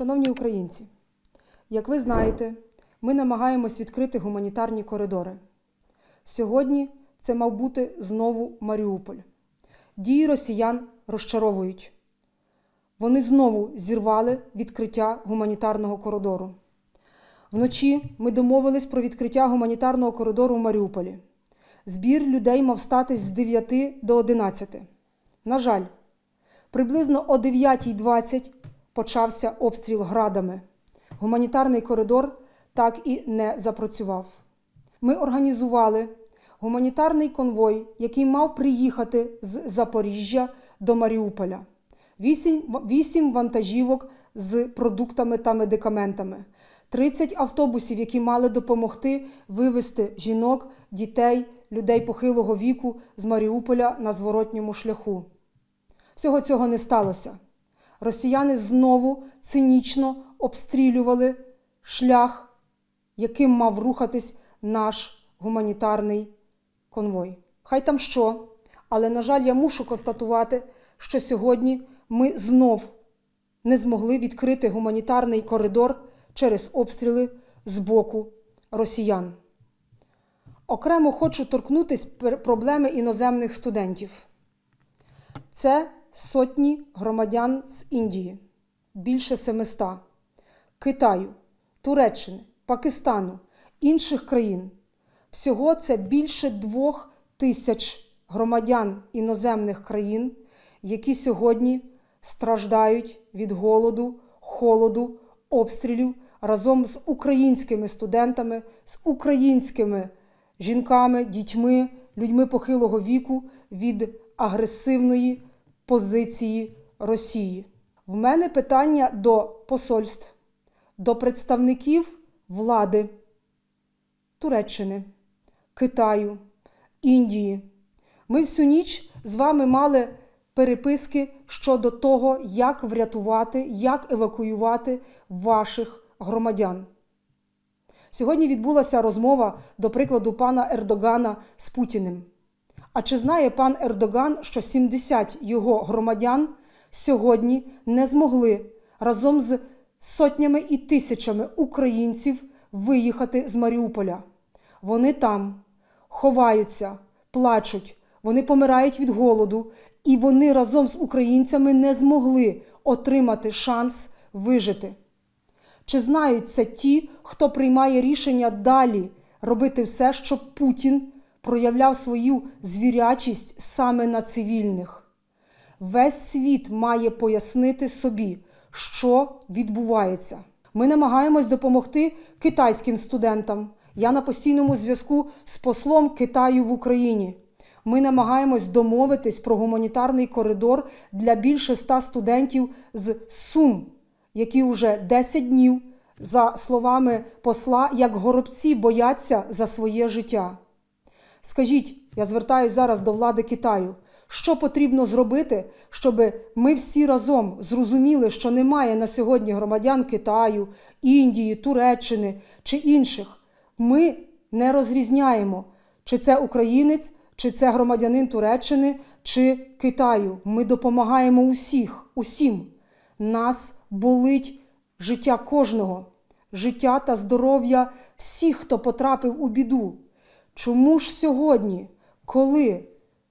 Шановні українці, як ви знаєте, ми намагаємось відкрити гуманітарні коридори. Сьогодні це мав бути знову Маріуполь. Дії росіян розчаровують. Вони знову зірвали відкриття гуманітарного коридору. Вночі ми домовились про відкриття гуманітарного коридору в Маріуполі. Збір людей мав статись з 9 до 11. На жаль, приблизно о 9.20 почався обстріл градами. Гуманітарний коридор так і не запрацював. Ми організували гуманітарний конвой, який мав приїхати з Запоріжжя до Маріуполя. Вісім, вісім вантажівок з продуктами та медикаментами, 30 автобусів, які мали допомогти вивезти жінок, дітей, людей похилого віку з Маріуполя на зворотньому шляху. Всього цього не сталося росіяни знову цинічно обстрілювали шлях, яким мав рухатись наш гуманітарний конвой. Хай там що, але, на жаль, я мушу констатувати, що сьогодні ми знов не змогли відкрити гуманітарний коридор через обстріли з боку росіян. Окремо хочу торкнутися проблеми іноземних студентів. Це сотні громадян з Індії, більше 700, Китаю, Туреччини, Пакистану, інших країн. Всього це більше двох тисяч громадян іноземних країн, які сьогодні страждають від голоду, холоду, обстрілів разом з українськими студентами, з українськими жінками, дітьми, людьми похилого віку від агресивної позиції Росії. В мене питання до посольств, до представників влади Туреччини, Китаю, Індії. Ми всю ніч з вами мали переписки щодо того, як врятувати, як евакуювати ваших громадян. Сьогодні відбулася розмова, до прикладу, пана Ердогана з Путіним. А чи знає пан Ердоган, що 70 його громадян сьогодні не змогли разом з сотнями і тисячами українців виїхати з Маріуполя? Вони там ховаються, плачуть, вони помирають від голоду, і вони разом з українцями не змогли отримати шанс вижити. Чи знають це ті, хто приймає рішення далі робити все, щоб Путін? проявляв свою звірячість саме на цивільних. Весь світ має пояснити собі, що відбувається. Ми намагаємось допомогти китайським студентам. Я на постійному зв'язку з послом Китаю в Україні. Ми намагаємось домовитись про гуманітарний коридор для більше ста студентів з Сум, які вже 10 днів, за словами посла, як горобці бояться за своє життя. Скажіть, я звертаюся зараз до влади Китаю, що потрібно зробити, щоб ми всі разом зрозуміли, що немає на сьогодні громадян Китаю, Індії, Туреччини чи інших. Ми не розрізняємо, чи це українець, чи це громадянин Туреччини чи Китаю. Ми допомагаємо усіх, усім. Нас болить життя кожного, життя та здоров'я всіх, хто потрапив у біду. Чому ж сьогодні, коли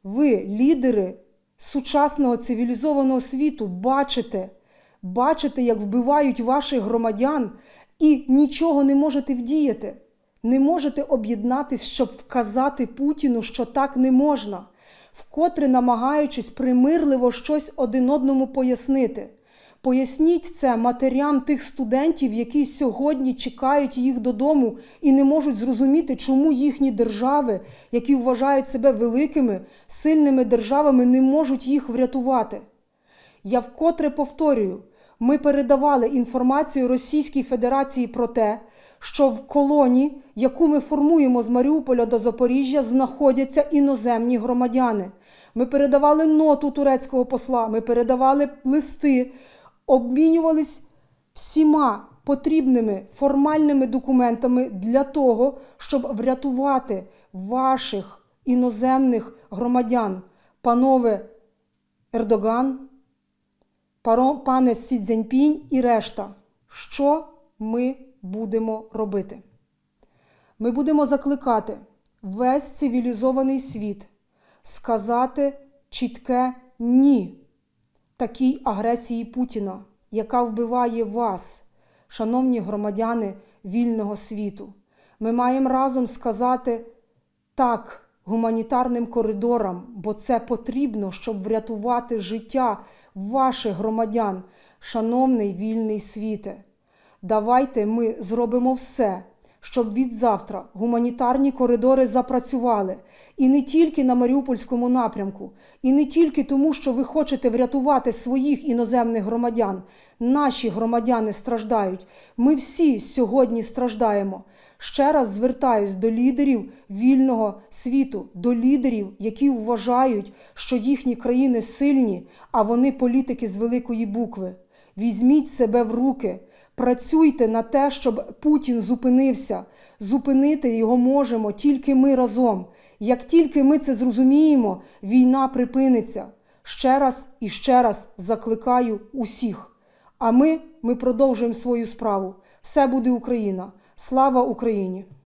ви, лідери сучасного цивілізованого світу, бачите, бачите, як вбивають ваших громадян і нічого не можете вдіяти, не можете об'єднатись, щоб вказати Путіну, що так не можна, вкотре намагаючись примирливо щось один одному пояснити. Поясніть це матерям тих студентів, які сьогодні чекають їх додому і не можуть зрозуміти, чому їхні держави, які вважають себе великими, сильними державами, не можуть їх врятувати. Я вкотре повторюю. Ми передавали інформацію Російській Федерації про те, що в колоні, яку ми формуємо з Маріуполя до Запоріжжя, знаходяться іноземні громадяни. Ми передавали ноту турецького посла, ми передавали листи обмінювались всіма потрібними формальними документами для того, щоб врятувати ваших іноземних громадян, панове Ердоган, пане Сі Цзіньпінь і решта, що ми будемо робити? Ми будемо закликати весь цивілізований світ сказати чітке ні такій агресії Путіна, яка вбиває вас, шановні громадяни вільного світу. Ми маємо разом сказати так гуманітарним коридорам, бо це потрібно, щоб врятувати життя ваших громадян, шановний вільний світе. Давайте ми зробимо все щоб від завтра гуманітарні коридори запрацювали і не тільки на Маріупольському напрямку, і не тільки тому, що ви хочете врятувати своїх іноземних громадян. Наші громадяни страждають. Ми всі сьогодні страждаємо. Ще раз звертаюсь до лідерів вільного світу, до лідерів, які вважають, що їхні країни сильні, а вони політики з великої букви. Візьміть себе в руки. Працюйте на те, щоб Путін зупинився. Зупинити його можемо тільки ми разом. Як тільки ми це зрозуміємо, війна припиниться. Ще раз і ще раз закликаю усіх. А ми, ми продовжуємо свою справу. Все буде Україна. Слава Україні!